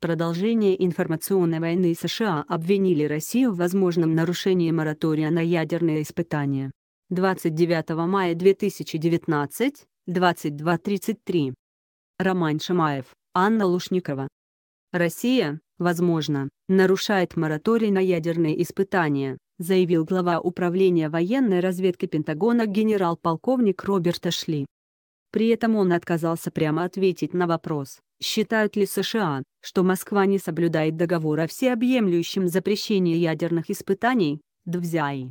продолжение информационной войны США обвинили Россию в возможном нарушении моратория на ядерные испытания. 29 мая 2019, 22.33. Роман Шимаев, Анна Лушникова. Россия, возможно, нарушает мораторий на ядерные испытания, заявил глава Управления военной разведки Пентагона генерал-полковник Роберт Ашли. При этом он отказался прямо ответить на вопрос, считают ли США, что Москва не соблюдает договор о всеобъемлющем запрещении ядерных испытаний, ДВЗИ.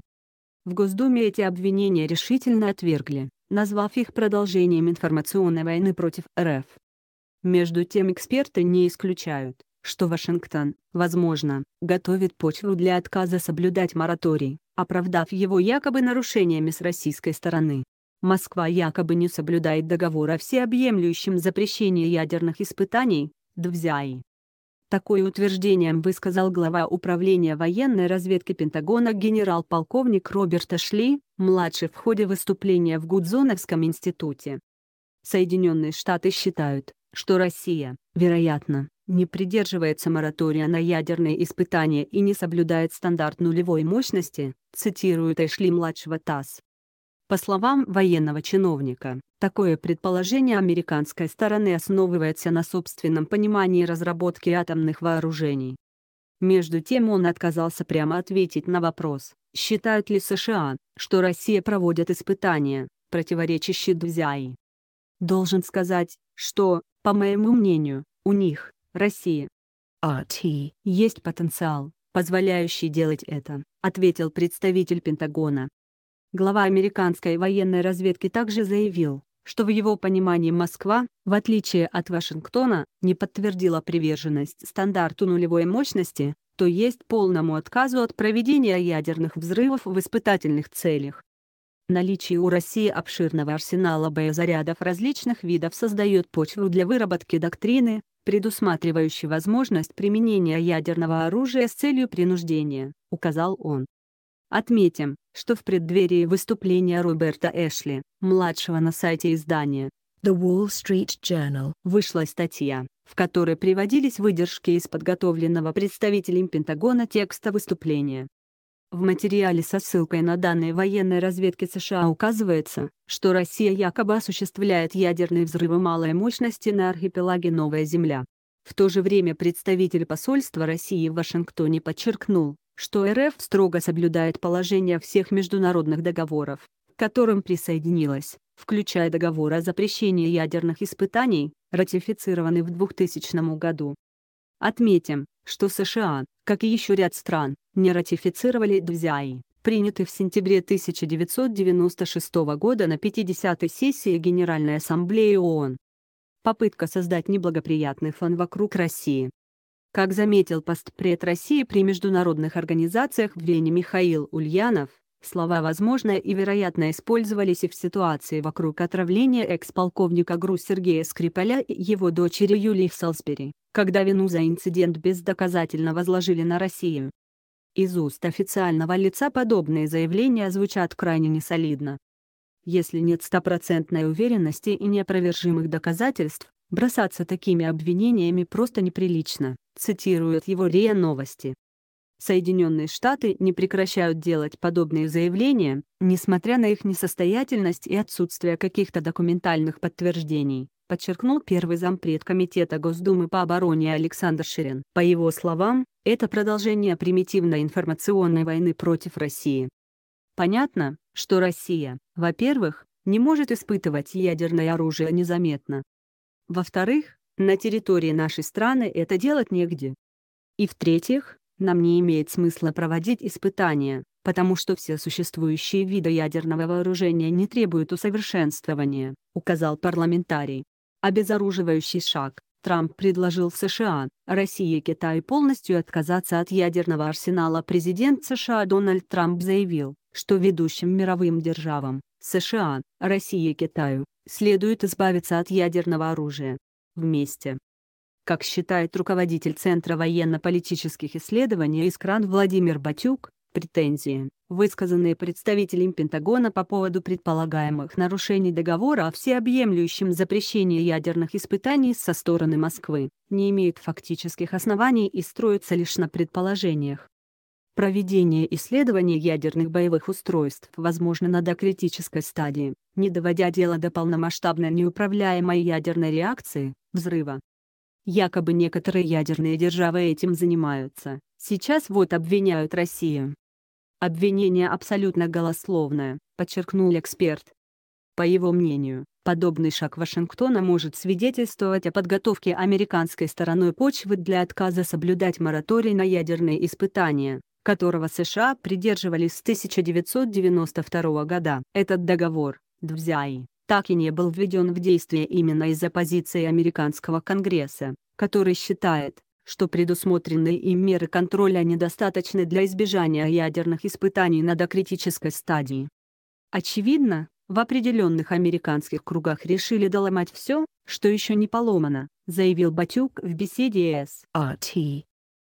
В Госдуме эти обвинения решительно отвергли, назвав их продолжением информационной войны против РФ. Между тем эксперты не исключают, что Вашингтон, возможно, готовит почву для отказа соблюдать мораторий, оправдав его якобы нарушениями с российской стороны. Москва якобы не соблюдает договор о всеобъемлющем запрещении ядерных испытаний, ДВЗИ. Такое утверждение высказал глава Управления военной разведки Пентагона генерал-полковник Роберт Эшли, младший в ходе выступления в Гудзоновском институте. Соединенные Штаты считают, что Россия, вероятно, не придерживается моратория на ядерные испытания и не соблюдает стандарт нулевой мощности, цитирует Эшли-младшего ТАСС. По словам военного чиновника, такое предположение американской стороны основывается на собственном понимании разработки атомных вооружений. Между тем он отказался прямо ответить на вопрос, считают ли США, что Россия проводит испытания, противоречащие Дузяи. Должен сказать, что, по моему мнению, у них, России, АТ, есть потенциал, позволяющий делать это, ответил представитель Пентагона. Глава американской военной разведки также заявил, что в его понимании Москва, в отличие от Вашингтона, не подтвердила приверженность стандарту нулевой мощности, то есть полному отказу от проведения ядерных взрывов в испытательных целях. Наличие у России обширного арсенала боезарядов различных видов создает почву для выработки доктрины, предусматривающей возможность применения ядерного оружия с целью принуждения, указал он. Отметим, что в преддверии выступления Роберта Эшли, младшего на сайте издания The Wall Street Journal, вышла статья, в которой приводились выдержки из подготовленного представителем Пентагона текста выступления. В материале со ссылкой на данные военной разведки США указывается, что Россия якобы осуществляет ядерные взрывы малой мощности на архипелаге Новая Земля. В то же время представитель посольства России в Вашингтоне подчеркнул, что РФ строго соблюдает положение всех международных договоров, к которым присоединилась, включая договор о запрещении ядерных испытаний, ратифицированный в 2000 году. Отметим, что США, как и еще ряд стран, не ратифицировали ДВЗИ, принятый в сентябре 1996 года на 50-й сессии Генеральной Ассамблеи ООН. Попытка создать неблагоприятный фон вокруг России, как заметил постпред России при международных организациях в Вене Михаил Ульянов, слова «возможно» и «вероятно» использовались и в ситуации вокруг отравления экс-полковника ГРУ Сергея Скрипаля и его дочери Юлии Салсбери, когда вину за инцидент бездоказательно возложили на Россию. Из уст официального лица подобные заявления звучат крайне несолидно. Если нет стопроцентной уверенности и неопровержимых доказательств, бросаться такими обвинениями просто неприлично цитирует его РИА Новости. Соединенные Штаты не прекращают делать подобные заявления, несмотря на их несостоятельность и отсутствие каких-то документальных подтверждений, подчеркнул первый зампред Комитета Госдумы по обороне Александр Ширин. По его словам, это продолжение примитивной информационной войны против России. Понятно, что Россия, во-первых, не может испытывать ядерное оружие незаметно. Во-вторых, на территории нашей страны это делать негде. И в-третьих, нам не имеет смысла проводить испытания, потому что все существующие виды ядерного вооружения не требуют усовершенствования, указал парламентарий. Обезоруживающий шаг. Трамп предложил США, России и Китаю полностью отказаться от ядерного арсенала. Президент США Дональд Трамп заявил, что ведущим мировым державам, США, России и Китаю, следует избавиться от ядерного оружия вместе. Как считает руководитель Центра военно-политических исследований «Искран» Владимир Батюк, претензии, высказанные представителем Пентагона по поводу предполагаемых нарушений договора о всеобъемлющем запрещении ядерных испытаний со стороны Москвы, не имеют фактических оснований и строятся лишь на предположениях. Проведение исследований ядерных боевых устройств возможно на докритической стадии, не доводя дело до полномасштабной неуправляемой ядерной реакции, взрыва. Якобы некоторые ядерные державы этим занимаются, сейчас вот обвиняют Россию. Обвинение абсолютно голословное, подчеркнул эксперт. По его мнению, подобный шаг Вашингтона может свидетельствовать о подготовке американской стороной почвы для отказа соблюдать мораторий на ядерные испытания, которого США придерживались с 1992 года. Этот договор, ДВЗАИ, так и не был введен в действие именно из-за позиции американского Конгресса, который считает, что предусмотренные им меры контроля недостаточны для избежания ядерных испытаний на докритической стадии. Очевидно, в определенных американских кругах решили доломать все, что еще не поломано, заявил Батюк в беседе с АТ.